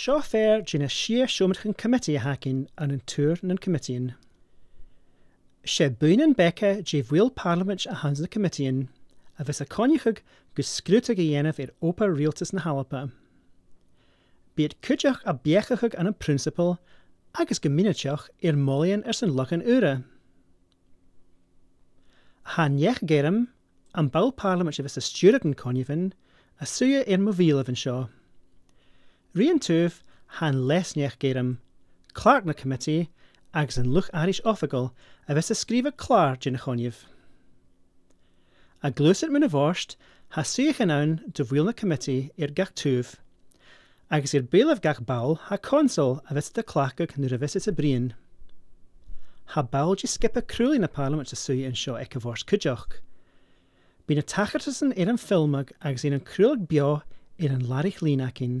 Seo fér djinn a sio siomach chi'n cymetu a hacin an yn tŵr yn committeein. Se bwyn yn beca dje fwyl parliament a hans yn y cymetu yn, a fes a coniachag gus sgrwtag i ennaf i'r opa realtys na halapa. Byd cydioch a biechachag yn y prinsipl ac ys gymunachach i'r molion ers yn loch yn ura. iech gerym, am bawl parliament a fes a stiwrag yn coniachyn, a suia i'r mofilav yn sio. Rian Tuf, han les nech geirym, Clark na committee, Ags an lwch arish offigol, a bheits a Clar clár dyn choniv. A glwysat mwyn y vorst, ha sych yn awn dyfwyl na committee i'r gach Tuf, agus i'r beilaf gach bawl ha consul a bheits dy clacag nyr a bheits y brin. Ha bawl di skip a crwli na parliament a swy yn sio ec a vorst cydioch. Byn y tachart yn eir yn ffilmag agus i'r yn bio i'r yn larich lun ac un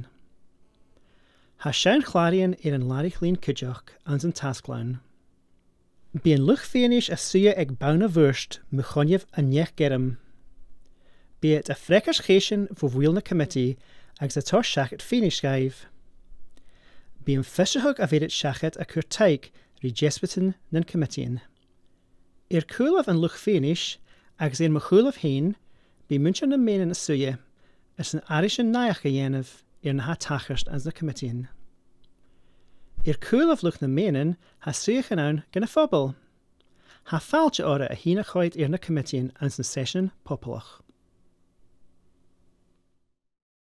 ha sean chláiríonn ar an lŷn cydioch ans an tascláin. Bíon lwch féanis a suúa ag bana bhuaist mu choineh a nech gerim. Bíad a freichas chéisian fo fwyl na committee agus atá seachat féanis gaibh. Bíon fisitheg a fyrdd siachet a chur taig rhi jespetin nan committeean. Ir cwylaf yn lwch féanis ag éon mo hyn, hain bí muintean na yn na suúa as yn airis yn naiach a ienaf i'r na tachast as na committeein. I'r cwyl o flwch na menyn, ha sych yn awn gan phobl. Ha falch ora a hyn a choed i'r na committeein ans na session popolach.